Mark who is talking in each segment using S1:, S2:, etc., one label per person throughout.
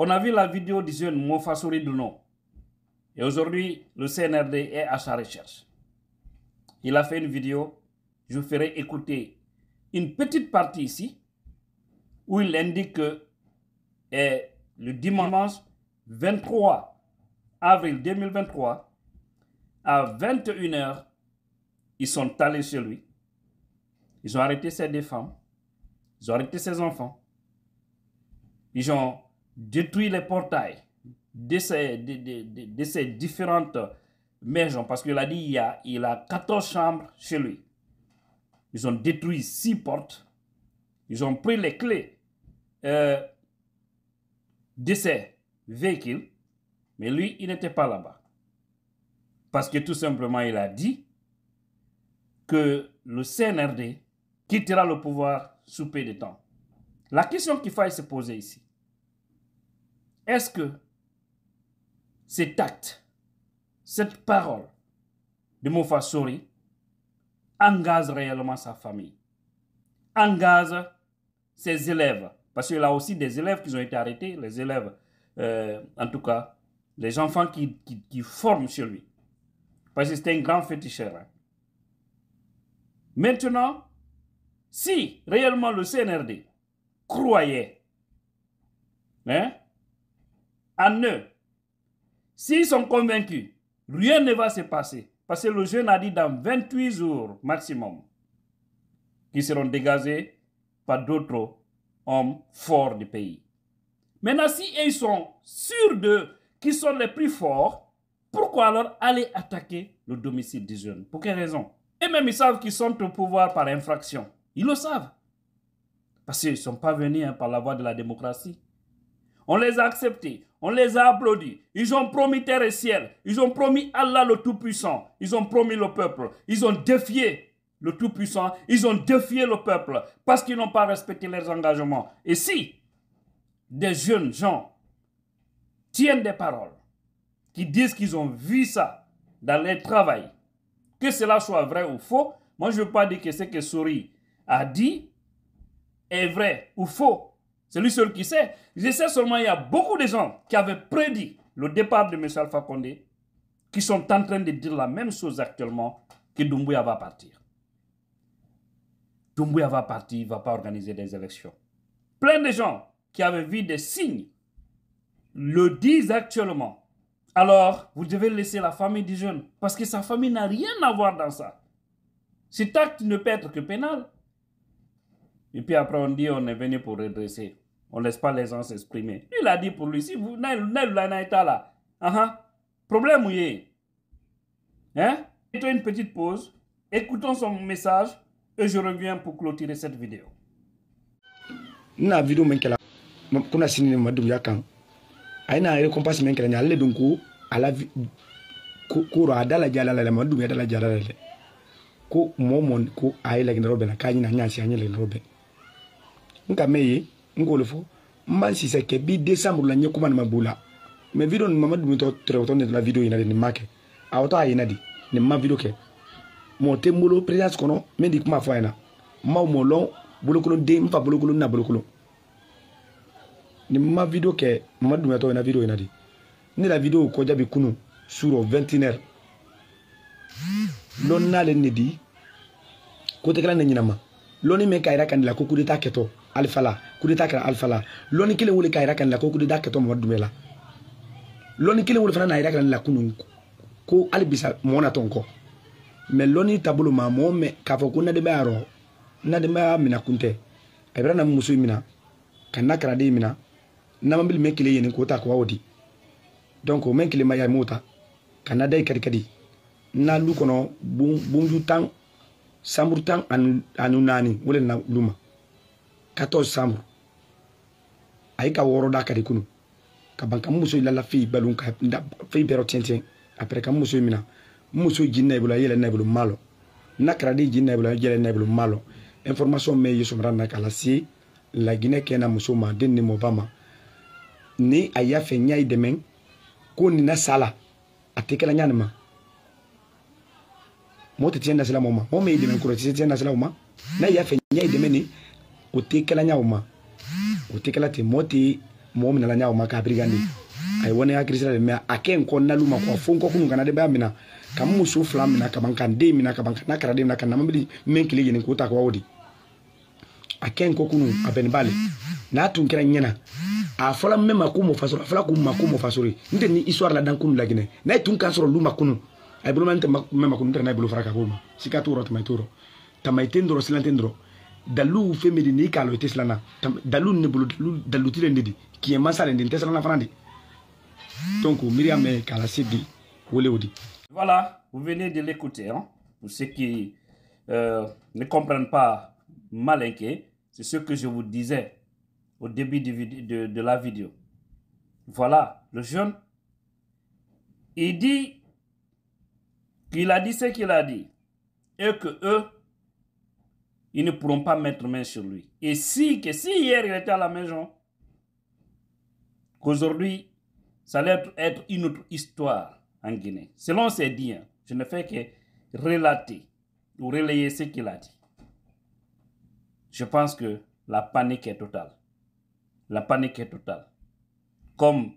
S1: On a vu la vidéo du jeune de nom. Et aujourd'hui, le CNRD est à sa recherche. Il a fait une vidéo. Je vous ferai écouter une petite partie ici où il indique que le dimanche 23 avril 2023, à 21h, ils sont allés chez lui. Ils ont arrêté ses deux femmes. Ils ont arrêté ses enfants. Ils ont détruit les portails de ces, différentes maisons, parce qu'il a dit il a, 14 chambres chez lui. Ils ont détruit six portes, ils ont pris les clés euh, de ces véhicules, mais lui, il n'était pas là-bas. Parce que tout simplement, il a dit que le CNRD quittera le pouvoir sous peu de temps. La question qu'il faille se poser ici, est-ce que cet acte, cette parole de Mofasori engage réellement sa famille, engage ses élèves, parce qu'il a aussi des élèves qui ont été arrêtés, les élèves, euh, en tout cas, les enfants qui, forment sur lui. Parce que c'était un grand féticheur. Hein. Maintenant, si réellement le CNRD croyait hein, en eux. S'ils sont convaincus, rien ne va se passer. Parce que le jeune a dit dans 28 jours maximum qu'ils seront dégagés par d'autres hommes forts du pays. Maintenant, si ils sont sûrs d'eux, qu'ils sont les plus forts, pourquoi alors aller attaquer le domicile des jeunes Pour quelle raison Et même ils savent qu'ils sont au pouvoir par infraction. Ils le savent. Parce qu'ils ne sont pas venus hein, par la voie de la démocratie. On les a acceptés. On les a applaudis. Ils ont promis terre et ciel. Ils ont promis Allah le Tout-Puissant. Ils ont promis le peuple. Ils ont défié le Tout-Puissant. Ils ont défié le peuple parce qu'ils n'ont pas respecté leurs engagements. Et si des jeunes gens tiennent des paroles qui disent qu'ils ont vu ça dans leur travail, que cela soit vrai ou faux, moi je ne veux pas dire que ce que Souris a dit est vrai ou faux. C'est lui seul qui sait. Je sais seulement, il y a beaucoup de gens qui avaient prédit le départ de M. Alpha Condé, qui sont en train de dire la même chose actuellement, que Doumbouya va partir. Doumbouya va partir, il ne va pas organiser des élections. Plein de gens qui avaient vu des signes le disent actuellement. Alors, vous devez laisser la famille du jeune, parce que sa famille n'a rien à voir dans ça. Cet acte ne peut être que pénal, et puis après, on dit on est venu pour redresser. On ne laisse pas les gens s'exprimer. Il a dit pour lui, si vous n'êtes pas là, aha, ah. problème où est Hein Mettons une petite pause, écoutons son message et je reviens pour clôturer cette vidéo.
S2: Na vidéo menkela kuna sinini madu yakan aina ah, récompense menkela nyalle dunku ala kuro adala jala la madu adala jala la ko momon ko ayela gnoro na kanyina nyansi anyela gnoro bena nka mɛn ye n k'o le fɔ n b'an sisɛ kɛ bi desanburu la n ye kuma nin ma b'u la mɛ video nin mamadu dumitɔ tɛrɛwɔtɔ ne donna video ɲɛna de nin ma kɛ a wɔtɔ a ɲɛna de nin ma video kɛ mɔ tɛ n bolo perezansi kɔnɔ min de kuma fɔ a ɲɛna n m'aw mɔ lɔn bolokolon den n fa bolokolon na bolokolon nin ma video kɛ mamadu dumitɔ ɲɛna video ɲɛna de ne la video kɔjá bi kunu surɔ vingt une heure lɔnni n'ale ne di ko tɛgɛla ne ɲɛnama lɔnni min ka yira ka ne la ko kudeta kɛtɔ alifala kudeta kɛra alifala lɔnni kelen wele k'a yira ka ne la ko kudeta kɛtɔ mɔgɔ dumɛ la lɔnni kelen wele fana n'a yira ka ne la kunun ko hali bisa mɔgɔ natɔ n kɔ mɛ lɔnni taabolo ma mɔgɔ mɛ k'a fɔ ko nadenba y'a rɔ nadenba y'a minɛ kun tɛ a bɛra na muso in minɛ ka na karaden minɛ namabili mɛ kelen yenni k'o ta k'o di donc o mɛ kelen ma ya m'o ta ka na da yi kadikadi na lu kɔnɔ bonju tan sanburu tan ani naani wele na lu ma 14 sambu a ye ka wɔɔrɔ d'a ka de kunu ka ban ka n muso lala f'i balon ka f'i bɛrɛ tiɲɛtiɲɛ après ka n muso minɛ n muso jin na i bolo a yɛlɛ na i bolo n m'a lɔ n'a kɛra den jin na i bolo a yɛlɛ na i bolo n m'a lɔ information min ye sɔmara na k'a lase laginɛ kɛ na muso ma den ni mɔba ma ni a y'a fɛ n y'a ye dɛmɛ ko nin na sa la a tɛ kɛla ɲa nin ma mɔɔ tɛ tiɲɛ nasila mɔɔ ma mɔɔ min ye dɛmɛ kɔrɔ tɛ tiɲɛ nasila o ma n'a y'a fɛ n y'a ye dɛmɛ nin o tɛ kɛla ɲaw ma o tɛ kɛla ten mɔɔ tɛ mɔgɔ minala ɲaw ma k'a birigande a ye waleya kirisira de mɛ a kɛ n kɔ nalu ma kuwa fo n kɔkunu kana de b'a mina ka n muso fila mina kaban ka n den mina kaban ka n'a karaden mina ka namabili min kile yeni k'o ta kabaw di a kɛ n kɔkunu a bɛnni b'ale n'a tun kɛra ɲɛna a fɔla mɛn ma ko mɔfasore a fɔla k'u ma ko mɔfasore n tɛ ni histoire la dan la laginɛ n'a ye tun k'a sɔrɔ lu ma kunu a ye boloma n tɛ mɛn ma kunu n tɛ n'a ye bolo fara ka k'o ma sika t'o rɔ tama i t'o rɔ tama i n dɔrɔ silan tɛ n dɔrɔ voilà
S1: vous venez de l'écouter hein. pour ceux qui euh, ne comprennent pas malinqué c'est ce que je vous disais au début de, de la vidéo voilà le jeune il dit qu'il a dit ce qu'il a dit et que eux ils ne pourront pas mettre main sur lui. Et si, que si hier il était à la maison, qu'aujourd'hui, ça allait être une autre histoire en Guinée. Selon ces dires, je ne fais que relater ou relayer ce qu'il a dit. Je pense que la panique est totale. La panique est totale. Comme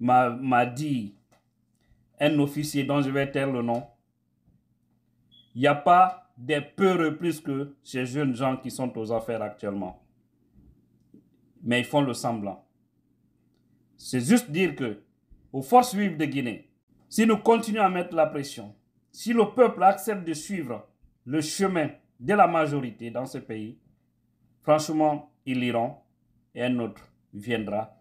S1: m'a dit un officier dont je vais taire le nom, il n'y a pas des peureux plus que ces jeunes gens qui sont aux affaires actuellement. Mais ils font le semblant. C'est juste dire que, aux forces vives de Guinée, si nous continuons à mettre la pression, si le peuple accepte de suivre le chemin de la majorité dans ce pays, franchement, ils iront et un autre viendra.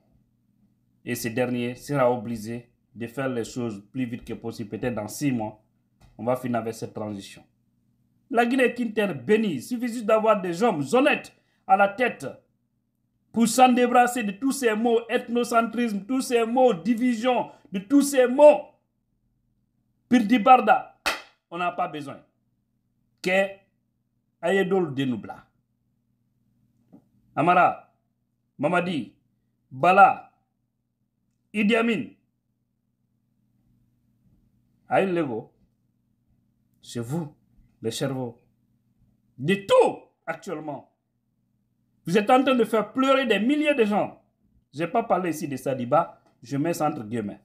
S1: Et ce dernier sera obligé de faire les choses plus vite que possible, peut-être dans six mois. On va finir avec cette transition. La Guinée est une terre bénie. suffit juste d'avoir des hommes honnêtes à la tête pour s'en débrasser de tous ces mots ethnocentrisme, tous ces mots division, de tous ces mots. Pirdibarda, on n'a pas besoin. Que Ayedol Denoubla. Amara, Mamadi, Bala, Idi Amin. c'est vous le cerveau, de tout actuellement. Vous êtes en train de faire pleurer des milliers de gens. Je n'ai pas parlé ici de Sadiba, je mets ça entre guillemets.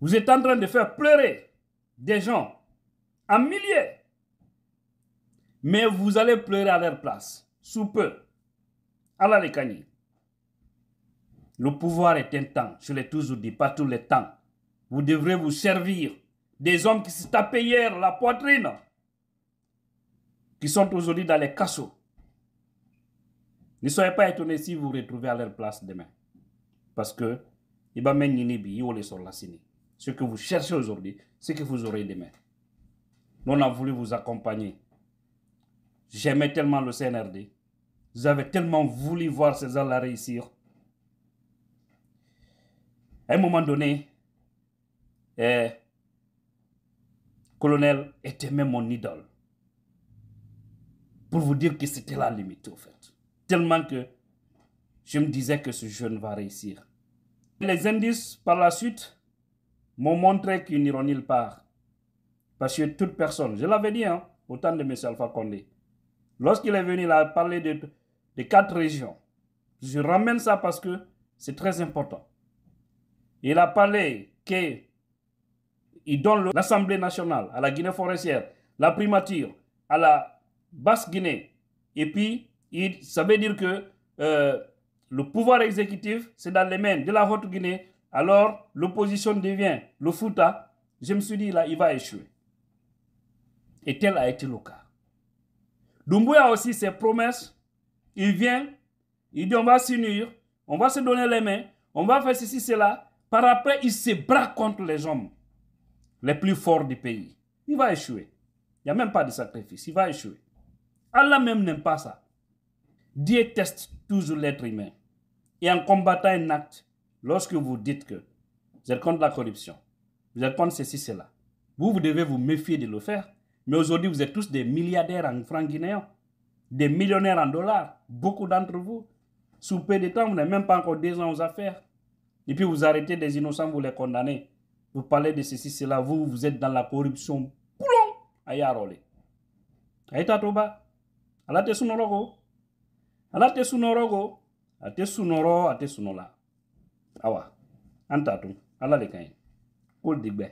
S1: Vous êtes en train de faire pleurer des gens en milliers. Mais vous allez pleurer à leur place, sous peu. Allah les Le pouvoir est un temps, je l'ai toujours dit, pas tous les temps. Vous devrez vous servir des hommes qui se tapaient hier la poitrine qui sont aujourd'hui dans les cassos, Ne soyez pas étonnés si vous vous retrouvez à leur place demain. Parce que ce que vous cherchez aujourd'hui, ce que vous aurez demain. Nous, on a voulu vous accompagner. J'aimais tellement le CNRD. J'avais tellement voulu voir ces gens-là réussir. À un moment donné, le eh, colonel était même mon idole. Pour vous dire que c'était la limite, au fait. Tellement que je me disais que ce jeune va réussir. Les indices, par la suite, m'ont montré qu'il n'ira nulle part. Parce que toute personne, je l'avais dit, hein, autant de M. Alpha Condé, lorsqu'il est venu, il a parlé de, de quatre régions. Je ramène ça parce que c'est très important. Il a parlé qu'il donne l'Assemblée nationale à la Guinée forestière, la primature à la Basse-Guinée. Et puis, ça veut dire que euh, le pouvoir exécutif, c'est dans les mains de la Haute-Guinée. Alors, l'opposition devient le Fouta. Je me suis dit, là, il va échouer. Et tel a été le cas. Dumbuya aussi, ses promesses, il vient, il dit, on va s'unir, on va se donner les mains, on va faire ceci, cela. Par après, il se braque contre les hommes les plus forts du pays. Il va échouer. Il n'y a même pas de sacrifice. Il va échouer. Allah même n'aime pas ça. Dieu teste toujours l'être humain. Et en combattant un acte, lorsque vous dites que vous êtes contre la corruption, vous êtes contre ceci, cela, vous, vous devez vous méfier de le faire. Mais aujourd'hui, vous êtes tous des milliardaires en francs guinéens, des millionnaires en dollars, beaucoup d'entre vous. Sous peu de temps, vous n'avez même pas encore deux ans aux affaires. Et puis vous arrêtez des innocents, vous les condamnez. Vous parlez de ceci, cela, vous, vous êtes dans la corruption. Poulon! ala te sunɔrɔ ko ala te sunɔrɔ ko a te sunɔrɔ a te sunɔ la awa an t'a dun ala de ka ɲi ko digbɛ